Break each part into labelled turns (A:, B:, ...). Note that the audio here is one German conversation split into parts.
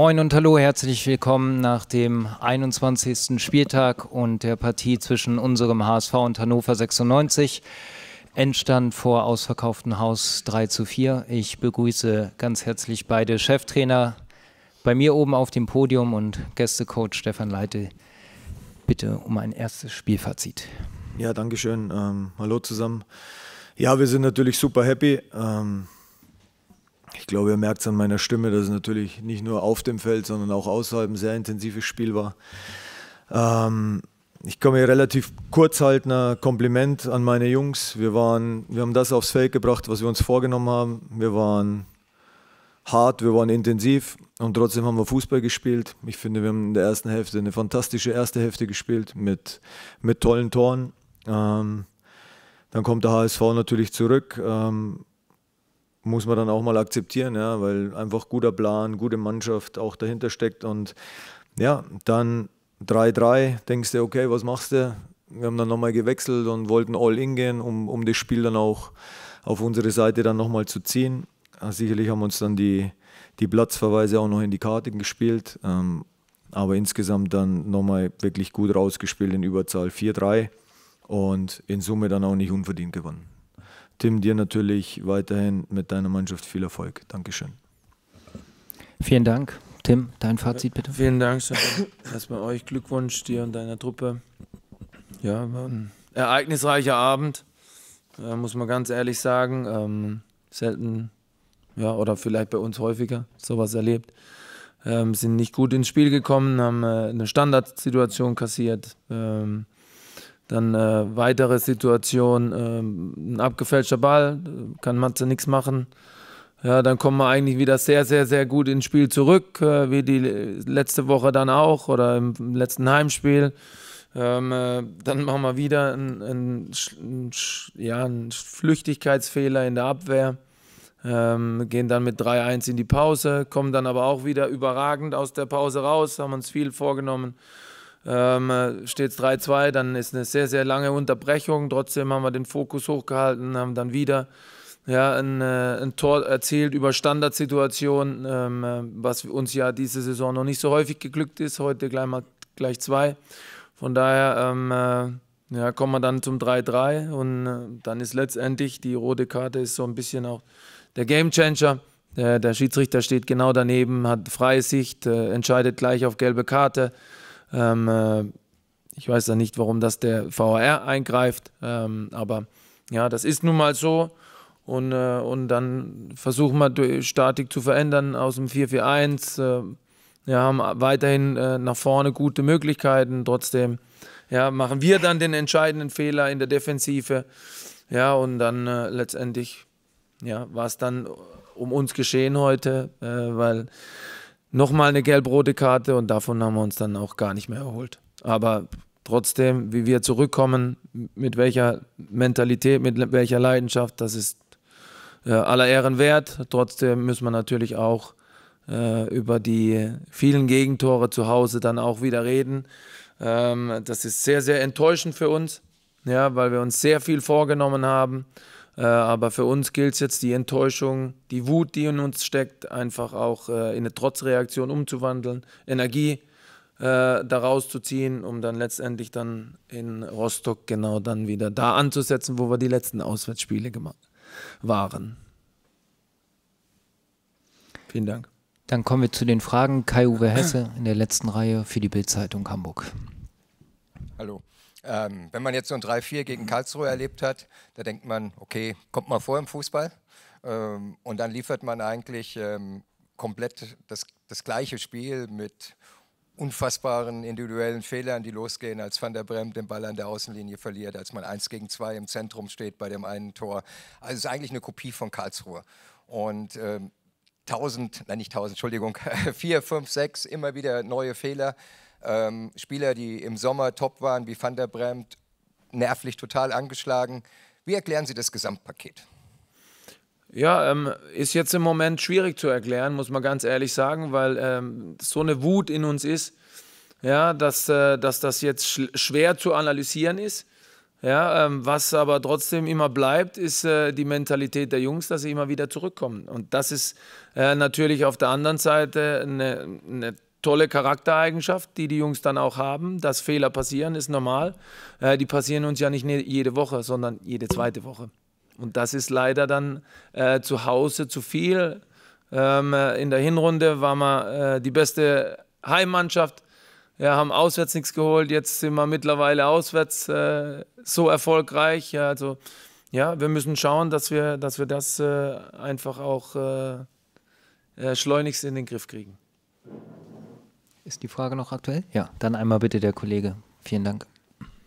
A: Moin und hallo, herzlich willkommen nach dem 21. Spieltag und der Partie zwischen unserem HSV und Hannover 96. Endstand vor ausverkauftem Haus 3 zu 4. Ich begrüße ganz herzlich beide Cheftrainer bei mir oben auf dem Podium und Gästecoach Stefan Leite. Bitte um ein erstes Spielfazit.
B: Ja, Dankeschön. Ähm, hallo zusammen. Ja, wir sind natürlich super happy. Ähm ich glaube, ihr merkt es an meiner Stimme, dass es natürlich nicht nur auf dem Feld, sondern auch außerhalb ein sehr intensives Spiel war. Ähm, ich komme hier relativ kurz halten, ein Kompliment an meine Jungs. Wir, waren, wir haben das aufs Feld gebracht, was wir uns vorgenommen haben. Wir waren hart, wir waren intensiv und trotzdem haben wir Fußball gespielt. Ich finde, wir haben in der ersten Hälfte eine fantastische erste Hälfte gespielt mit, mit tollen Toren. Ähm, dann kommt der HSV natürlich zurück. Ähm, muss man dann auch mal akzeptieren, ja, weil einfach guter Plan, gute Mannschaft auch dahinter steckt. Und ja, dann 3-3, denkst du, okay, was machst du? Wir haben dann nochmal gewechselt und wollten all in gehen, um, um das Spiel dann auch auf unsere Seite dann nochmal zu ziehen. Sicherlich haben uns dann die, die Platzverweise auch noch in die Karten gespielt, ähm, aber insgesamt dann nochmal wirklich gut rausgespielt in Überzahl 4-3 und in Summe dann auch nicht unverdient gewonnen. Tim, dir natürlich weiterhin mit deiner Mannschaft viel Erfolg. Dankeschön. Vielen Dank.
C: Tim, dein Fazit bitte. Vielen Dank, Stefan. Erstmal euch Glückwunsch, dir und deiner Truppe. Ja, war ein ereignisreicher Abend, äh, muss man ganz ehrlich sagen. Ähm, selten, ja, oder vielleicht bei uns häufiger sowas erlebt. Ähm, sind nicht gut ins Spiel gekommen, haben äh, eine Standardsituation kassiert. Ähm, dann äh, weitere Situation, äh, ein abgefälschter Ball, kann Matze nichts machen. Ja, dann kommen wir eigentlich wieder sehr, sehr, sehr gut ins Spiel zurück, äh, wie die letzte Woche dann auch oder im letzten Heimspiel. Ähm, äh, dann machen wir wieder einen, einen, einen, ja, einen Flüchtigkeitsfehler in der Abwehr. Ähm, gehen dann mit 3-1 in die Pause, kommen dann aber auch wieder überragend aus der Pause raus, haben uns viel vorgenommen ähm, steht es 3-2, dann ist eine sehr, sehr lange Unterbrechung. Trotzdem haben wir den Fokus hochgehalten, haben dann wieder ja, ein, äh, ein Tor erzielt über Standardsituationen, ähm, äh, was uns ja diese Saison noch nicht so häufig geglückt ist. Heute gleich mal gleich zwei. Von daher ähm, äh, ja, kommen wir dann zum 3-3 und äh, dann ist letztendlich die rote Karte ist so ein bisschen auch der Gamechanger. Der, der, Schiedsrichter steht genau daneben, hat freie Sicht, äh, entscheidet gleich auf gelbe Karte. Ähm, äh, ich weiß ja nicht, warum das der VAR eingreift, ähm, aber ja, das ist nun mal so. Und, äh, und dann versuchen wir, die Statik zu verändern aus dem 4-4-1. Äh, wir haben weiterhin äh, nach vorne gute Möglichkeiten. Trotzdem ja, machen wir dann den entscheidenden Fehler in der Defensive. Ja, und dann äh, letztendlich ja, war es dann um uns geschehen heute, äh, weil nochmal eine gelb-rote Karte und davon haben wir uns dann auch gar nicht mehr erholt. Aber trotzdem, wie wir zurückkommen, mit welcher Mentalität, mit welcher Leidenschaft, das ist äh, aller Ehren wert. Trotzdem müssen wir natürlich auch äh, über die vielen Gegentore zu Hause dann auch wieder reden. Ähm, das ist sehr, sehr enttäuschend für uns, ja, weil wir uns sehr viel vorgenommen haben. Äh, aber für uns gilt es jetzt, die Enttäuschung, die Wut, die in uns steckt, einfach auch äh, in eine Trotzreaktion umzuwandeln, Energie äh, daraus zu ziehen, um dann letztendlich dann in Rostock genau dann wieder da anzusetzen, wo wir die letzten Auswärtsspiele waren. Vielen Dank. Dann kommen wir zu den Fragen.
A: Kai-Uwe Hesse in der letzten Reihe für die Bildzeitung Hamburg. Hallo. Ähm, wenn man jetzt so ein 3-4 gegen mhm. Karlsruhe erlebt hat, da denkt man, okay, kommt mal vor im Fußball. Ähm, und dann liefert man eigentlich ähm, komplett das, das gleiche Spiel mit unfassbaren individuellen Fehlern, die losgehen, als Van der Brem den Ball an der Außenlinie verliert, als man 1 gegen 2 im Zentrum steht bei dem einen Tor. Also es ist eigentlich eine Kopie von Karlsruhe. Und 1000, ähm, nein nicht 1000, Entschuldigung, 4, 5, 6, immer wieder neue Fehler. Ähm, Spieler, die im Sommer top waren, wie Van der Bremt, nervlich total angeschlagen. Wie erklären Sie das Gesamtpaket?
C: Ja, ähm, ist jetzt im Moment schwierig zu erklären, muss man ganz ehrlich sagen, weil ähm, so eine Wut in uns ist, ja, dass, äh, dass das jetzt sch schwer zu analysieren ist. Ja, ähm, was aber trotzdem immer bleibt, ist äh, die Mentalität der Jungs, dass sie immer wieder zurückkommen. Und das ist äh, natürlich auf der anderen Seite eine, eine tolle Charaktereigenschaft, die die Jungs dann auch haben. Dass Fehler passieren, ist normal. Äh, die passieren uns ja nicht ne-, jede Woche, sondern jede zweite Woche. Und das ist leider dann äh, zu Hause zu viel. Ähm, äh, in der Hinrunde waren wir äh, die beste Heimmannschaft. Ja, haben auswärts nichts geholt. Jetzt sind wir mittlerweile auswärts äh, so erfolgreich. Ja, also ja, wir müssen schauen, dass wir, dass wir das äh, einfach auch schleunigst in den Griff kriegen. Ist die Frage noch aktuell?
A: Ja, dann einmal bitte der Kollege. Vielen Dank.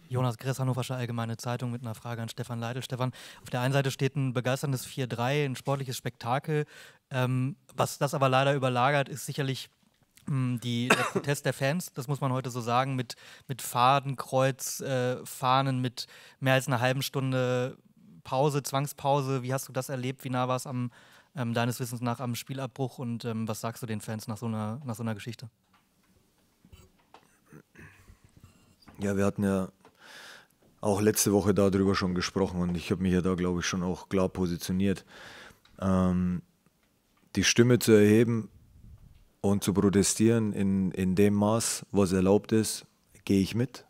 D: Jonas Gress, Hannoversche Allgemeine Zeitung mit einer Frage an Stefan Leidel. Stefan, auf der einen Seite steht ein begeisterndes 4-3, ein sportliches Spektakel. Ähm, was das aber leider überlagert, ist sicherlich hm, die, der Protest der Fans, das muss man heute so sagen, mit, mit Kreuz, äh, Fahnen, mit mehr als einer halben Stunde Pause, Zwangspause. Wie hast du das erlebt? Wie nah war es am, ähm, deines Wissens nach am Spielabbruch und ähm, was sagst du den Fans nach so einer, nach so einer Geschichte?
B: Ja, wir hatten ja auch letzte Woche darüber schon gesprochen und ich habe mich ja da, glaube ich, schon auch klar positioniert. Ähm, die Stimme zu erheben und zu protestieren in, in dem Maß, was erlaubt ist, gehe ich mit.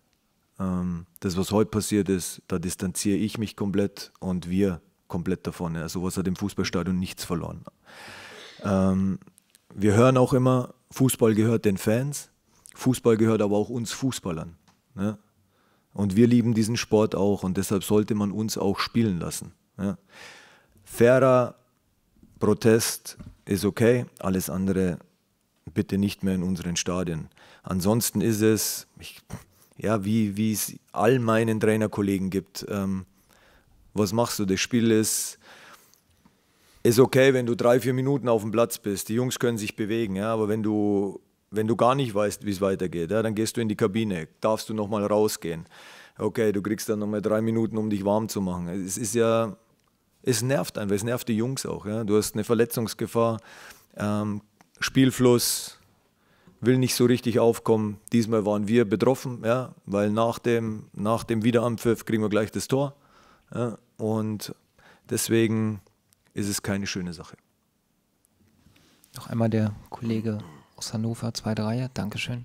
B: Ähm, das, was heute passiert ist, da distanziere ich mich komplett und wir komplett davon. Ja. Sowas hat im Fußballstadion nichts verloren. Ähm, wir hören auch immer, Fußball gehört den Fans, Fußball gehört aber auch uns Fußballern. Ne? Und wir lieben diesen Sport auch und deshalb sollte man uns auch spielen lassen. Ne? Fairer Protest ist okay, alles andere bitte nicht mehr in unseren Stadien. Ansonsten ist es, ich, ja, wie, wie es all meinen Trainerkollegen gibt, ähm, was machst du? Das Spiel ist, ist okay, wenn du drei, vier Minuten auf dem Platz bist. Die Jungs können sich bewegen, ja, aber wenn du wenn du gar nicht weißt, wie es weitergeht, ja, dann gehst du in die Kabine, darfst du nochmal rausgehen. Okay, du kriegst dann nochmal drei Minuten, um dich warm zu machen. Es ist ja, es nervt einfach, es nervt die Jungs auch. Ja. Du hast eine Verletzungsgefahr, ähm, Spielfluss, will nicht so richtig aufkommen. Diesmal waren wir betroffen, ja, weil nach dem, nach dem Wiederampfiff kriegen wir gleich das Tor. Ja, und deswegen ist es keine schöne Sache.
A: Noch einmal der Kollege aus Hannover, zweite Reihe. Dankeschön.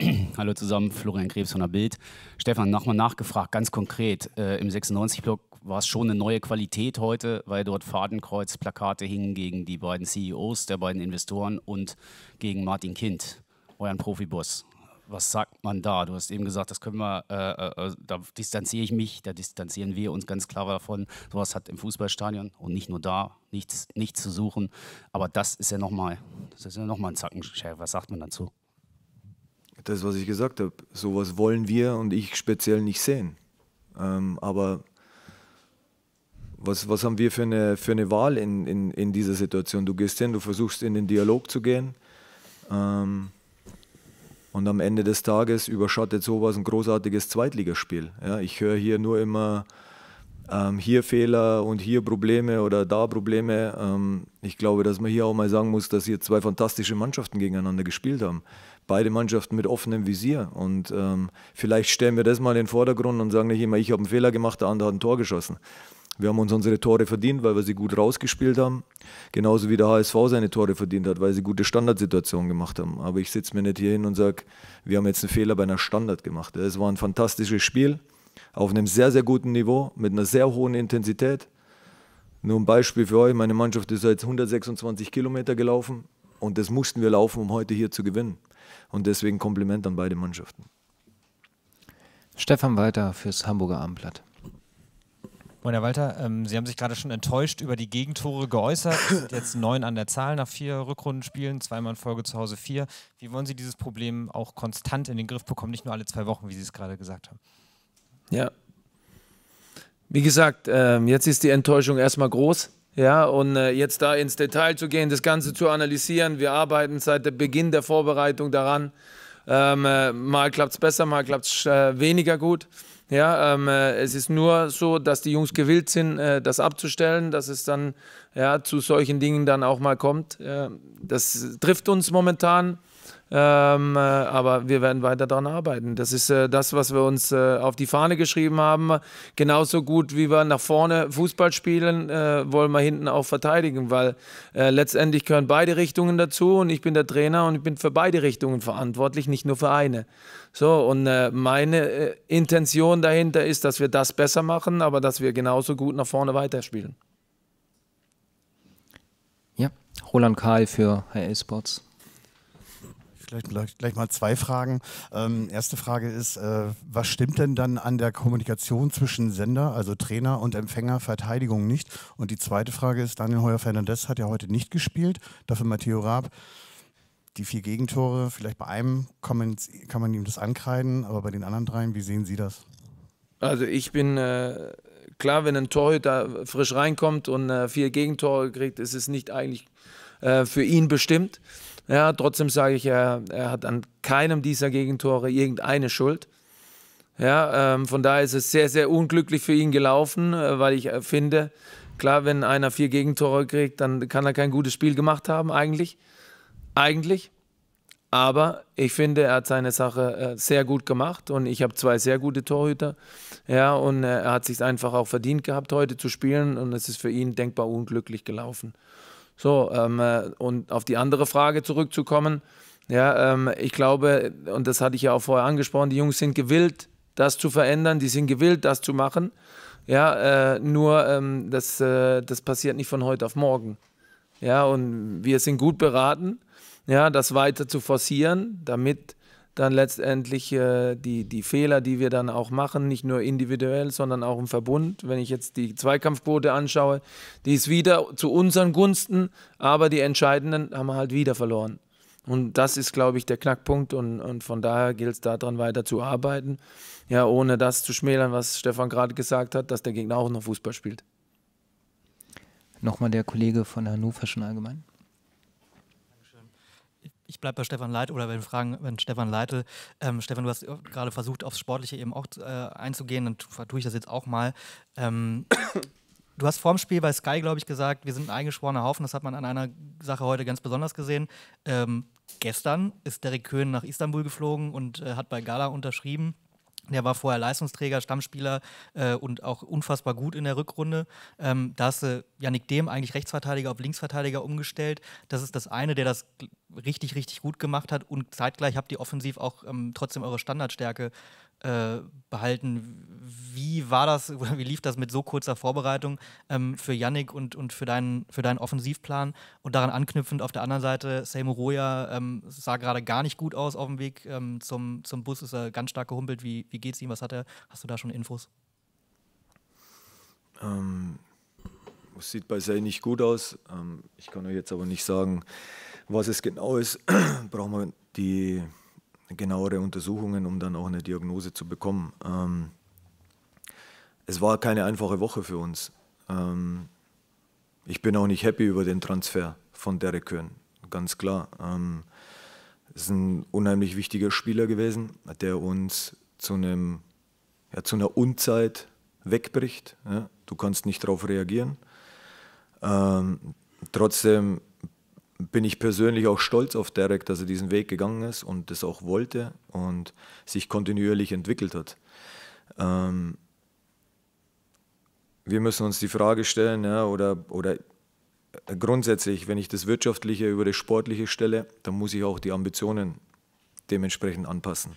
C: Hallo zusammen, Florian Krebs von der Bild. Stefan, nochmal nachgefragt, ganz konkret. Äh, Im 96-Block war es schon eine neue Qualität heute, weil dort Fadenkreuz-Plakate hingen gegen die beiden CEOs der beiden Investoren und gegen Martin Kind, euren Profiboss was sagt man da? Du hast eben gesagt, das können wir, äh, äh, äh, da distanziere ich mich, da distanzieren wir uns ganz klar davon. Sowas hat im Fußballstadion und nicht nur da nichts, nichts zu suchen. Aber das ist ja nochmal, ja nochmal ein Zackenschärfer. Was sagt man dazu?
B: Das, was ich gesagt habe, sowas wollen wir und ich speziell nicht sehen. Ähm, aber was, was haben wir für eine, für eine Wahl in, in, in dieser Situation? Du gehst hin, du versuchst in den Dialog zu gehen. Ähm, und am Ende des Tages überschattet sowas ein großartiges Zweitligaspiel. Ja, ich höre hier nur immer ähm, hier Fehler und hier Probleme oder da Probleme. Ähm, ich glaube, dass man hier auch mal sagen muss, dass hier zwei fantastische Mannschaften gegeneinander gespielt haben. Beide Mannschaften mit offenem Visier. Und ähm, vielleicht stellen wir das mal in den Vordergrund und sagen nicht immer, ich habe einen Fehler gemacht, der andere hat ein Tor geschossen. Wir haben uns unsere Tore verdient, weil wir sie gut rausgespielt haben. Genauso wie der HSV seine Tore verdient hat, weil sie gute Standardsituationen gemacht haben. Aber ich sitze mir nicht hier hin und sage, wir haben jetzt einen Fehler bei einer Standard gemacht. Es war ein fantastisches Spiel auf einem sehr, sehr guten Niveau, mit einer sehr hohen Intensität. Nur ein Beispiel für euch, meine Mannschaft ist jetzt 126 Kilometer gelaufen und das mussten wir laufen, um heute hier zu gewinnen. Und deswegen Kompliment an beide Mannschaften. Stefan Walter fürs Hamburger Abendblatt.
A: Moin, Herr Walter. Ähm, Sie haben sich gerade schon enttäuscht über die Gegentore geäußert. jetzt neun an der Zahl nach vier Rückrundenspielen, zweimal in Folge zu Hause vier. Wie wollen Sie dieses Problem auch konstant in den Griff bekommen, nicht nur alle zwei Wochen, wie Sie es gerade gesagt haben?
C: Ja. Wie gesagt, ähm, jetzt ist die Enttäuschung erstmal groß. Ja, und äh, jetzt da ins Detail zu gehen, das Ganze zu analysieren. Wir arbeiten seit Beginn der Vorbereitung daran. Ähm, äh, mal klappt es besser, mal klappt es äh, weniger gut. Ja, ähm, äh, es ist nur so, dass die Jungs gewillt sind, äh, das abzustellen, dass es dann ja, zu solchen Dingen dann auch mal kommt. Äh, das trifft uns momentan. Ähm, äh, aber wir werden weiter daran arbeiten. Das ist äh, das, was wir uns äh, auf die Fahne geschrieben haben. Genauso gut wie wir nach vorne Fußball spielen, äh, wollen wir hinten auch verteidigen, weil äh, letztendlich gehören beide Richtungen dazu und ich bin der Trainer und ich bin für beide Richtungen verantwortlich, nicht nur für eine. So, und meine Intention dahinter ist, dass wir das besser machen, aber dass wir genauso gut nach vorne weiterspielen.
A: Ja, Roland Kahl für HR Sports
D: vielleicht gleich, gleich mal zwei Fragen. Ähm, erste Frage ist, äh, was stimmt denn dann an der Kommunikation zwischen Sender, also Trainer und Empfänger, Verteidigung nicht? Und die zweite Frage ist, Daniel Heuer-Fernandez hat ja heute nicht gespielt, dafür Matteo Raab. Die vier Gegentore, vielleicht bei einem kann man, kann man ihm das ankreiden, aber bei den anderen dreien, wie sehen Sie das?
C: Also ich bin... Äh klar, wenn ein Torhüter frisch reinkommt und äh, vier Gegentore kriegt, ist es nicht eigentlich äh, für ihn bestimmt. Ja, trotzdem sage ich, er, er hat an keinem dieser Gegentore irgendeine Schuld. Ja, ähm, von daher ist es sehr, sehr unglücklich für ihn gelaufen, äh, weil ich äh, finde, klar, wenn einer vier Gegentore kriegt, dann kann er kein gutes Spiel gemacht haben, eigentlich. Eigentlich. Aber ich finde, er hat seine Sache äh, sehr gut gemacht und ich habe zwei sehr gute Torhüter. Ja, und er hat sich einfach auch verdient gehabt, heute zu spielen und es ist für ihn denkbar unglücklich gelaufen. So, ähm, äh, und auf die andere Frage zurückzukommen, ja, ähm, ich glaube, und das hatte ich ja auch vorher angesprochen, die Jungs sind gewillt, das zu verändern, die sind gewillt, das zu machen. Ja, äh, nur ähm, das, äh, das passiert nicht von heute auf morgen. Ja, und wir sind gut beraten, ja, das weiter zu forcieren, damit dann letztendlich äh, die, die Fehler, die wir dann auch machen, nicht nur individuell, sondern auch im Verbund. Wenn ich jetzt die Zweikampfquote anschaue, die ist wieder zu unseren Gunsten, aber die entscheidenden haben wir halt wieder verloren. Und das ist, glaube ich, der Knackpunkt und, und von daher gilt es daran weiter zu arbeiten, ja, ohne das zu schmälern, was Stefan gerade gesagt hat, dass der Gegner auch noch Fußball spielt.
A: Nochmal der Kollege von Hannover schon allgemein
C: ich bleibe bei Stefan Leitl oder
D: wenn Fragen, wenn Stefan Leitl, ähm, Stefan, du hast gerade versucht, aufs Sportliche eben auch äh, einzugehen, dann tue ich das jetzt auch mal. Ähm, du hast vorm Spiel bei Sky, glaube ich, gesagt, wir sind ein eingeschworener Haufen, das hat man an einer Sache heute ganz besonders gesehen. Ähm, gestern ist Derek Köhn nach Istanbul geflogen und äh, hat bei Gala unterschrieben. Der war vorher Leistungsträger, Stammspieler äh, und auch unfassbar gut in der Rückrunde. Ähm, da hast du Yannick Dehm eigentlich Rechtsverteidiger auf Linksverteidiger umgestellt. Das ist das eine, der das richtig, richtig gut gemacht hat und zeitgleich habt ihr offensiv auch ähm, trotzdem eure Standardstärke äh, behalten. Wie war das oder wie lief das mit so kurzer Vorbereitung ähm, für Yannick und, und für, deinen, für deinen Offensivplan? Und daran anknüpfend auf der anderen Seite, Seymour Roya ähm, sah gerade gar nicht gut aus auf dem Weg ähm, zum, zum Bus, ist er ganz stark gehumpelt. Wie, wie geht's ihm? Was hat er? Hast du da schon Infos?
B: Ähm, es sieht bei Sey nicht gut aus. Ähm, ich kann euch jetzt aber nicht sagen, was es genau ist, brauchen wir die genauere Untersuchungen, um dann auch eine Diagnose zu bekommen. Ähm, es war keine einfache Woche für uns. Ähm, ich bin auch nicht happy über den Transfer von Derek Köhn, ganz klar. Ähm, ist ein unheimlich wichtiger Spieler gewesen, der uns zu, einem, ja, zu einer Unzeit wegbricht. Ja? Du kannst nicht darauf reagieren. Ähm, trotzdem bin ich persönlich auch stolz auf Derek, dass er diesen Weg gegangen ist und das auch wollte und sich kontinuierlich entwickelt hat. Ähm, wir müssen uns die Frage stellen, ja, oder, oder grundsätzlich, wenn ich das Wirtschaftliche über das Sportliche stelle, dann muss ich auch die Ambitionen dementsprechend anpassen.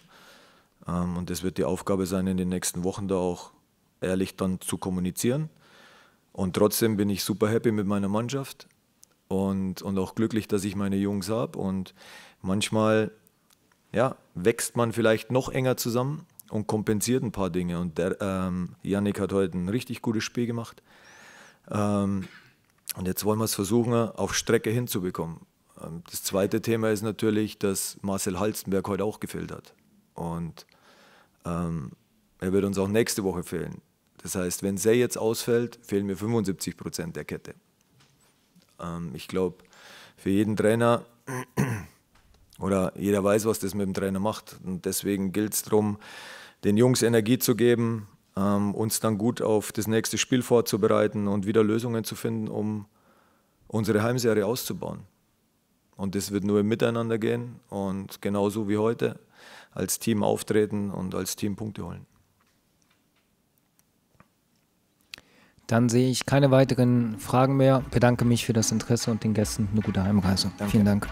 B: Ähm, und das wird die Aufgabe sein, in den nächsten Wochen da auch ehrlich dann zu kommunizieren. Und trotzdem bin ich super happy mit meiner Mannschaft und, und auch glücklich, dass ich meine Jungs habe. Und manchmal ja, wächst man vielleicht noch enger zusammen und kompensiert ein paar Dinge. Und der, ähm, Yannick hat heute ein richtig gutes Spiel gemacht. Ähm, und jetzt wollen wir es versuchen, auf Strecke hinzubekommen. Ähm, das zweite Thema ist natürlich, dass Marcel Halstenberg heute auch gefehlt hat. Und ähm, er wird uns auch nächste Woche fehlen. Das heißt, wenn Say jetzt ausfällt, fehlen mir 75 Prozent der Kette. Ähm, ich glaube, für jeden Trainer oder jeder weiß, was das mit dem Trainer macht. Und deswegen gilt es darum, den Jungs Energie zu geben, ähm, uns dann gut auf das nächste Spiel vorzubereiten und wieder Lösungen zu finden, um unsere Heimserie auszubauen. Und das wird nur im Miteinander gehen und genauso wie heute als Team auftreten und als Team Punkte holen.
A: Dann sehe ich keine weiteren Fragen mehr. Bedanke mich für das Interesse und den Gästen eine gute Heimreise. Danke. Vielen Dank.